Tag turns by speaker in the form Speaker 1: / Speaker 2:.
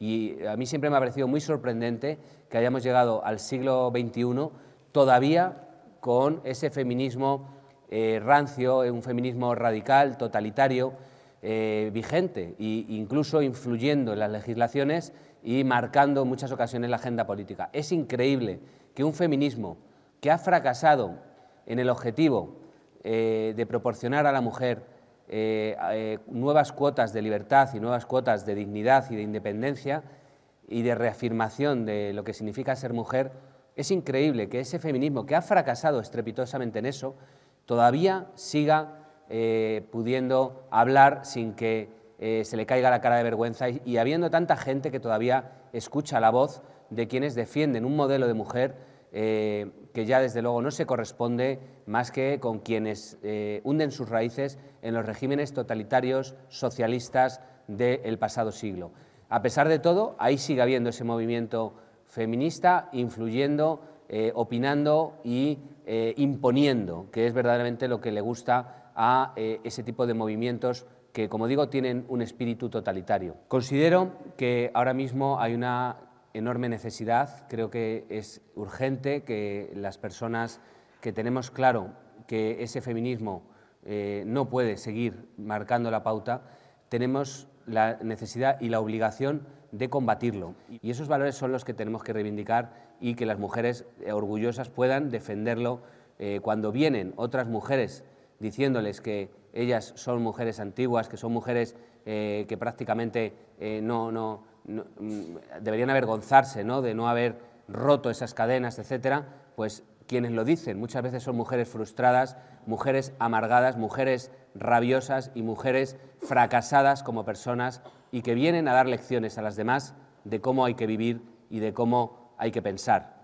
Speaker 1: Y a mí siempre me ha parecido muy sorprendente que hayamos llegado al siglo XXI todavía con ese feminismo eh, rancio, eh, un feminismo radical, totalitario, eh, vigente e incluso influyendo en las legislaciones y marcando en muchas ocasiones la agenda política. Es increíble que un feminismo que ha fracasado en el objetivo de proporcionar a la mujer eh, eh, nuevas cuotas de libertad y nuevas cuotas de dignidad y de independencia y de reafirmación de lo que significa ser mujer, es increíble que ese feminismo que ha fracasado estrepitosamente en eso, todavía siga eh, pudiendo hablar sin que se le caiga la cara de vergüenza y habiendo tanta gente que todavía escucha la voz de quienes defienden un modelo de mujer eh, que ya desde luego no se corresponde más que con quienes eh, hunden sus raíces en los regímenes totalitarios socialistas del pasado siglo. A pesar de todo, ahí sigue habiendo ese movimiento feminista influyendo, eh, opinando y imponiendo, que es verdaderamente lo que le gusta a ese tipo de movimientos que, como digo, tienen un espíritu totalitario. Considero que ahora mismo hay una enorme necesidad. Creo que es urgente que las personas que tenemos claro que ese feminismo eh, no puede seguir marcando la pauta, tenemos la necesidad y la obligación de combatirlo. Y esos valores son los que tenemos que reivindicar y que las mujeres orgullosas puedan defenderlo eh, cuando vienen otras mujeres diciéndoles que ellas son mujeres antiguas, que son mujeres eh, que prácticamente no, no Mm, deberían avergonzarse de no haber roto esas cadenas, etcétera, pues quienes lo dicen muchas veces son mujeres frustradas, mujeres amargadas, mujeres rabiosas y mujeres fracasadas como personas y que vienen a dar lecciones a las demás de cómo hay que vivir y de cómo hay que pensar.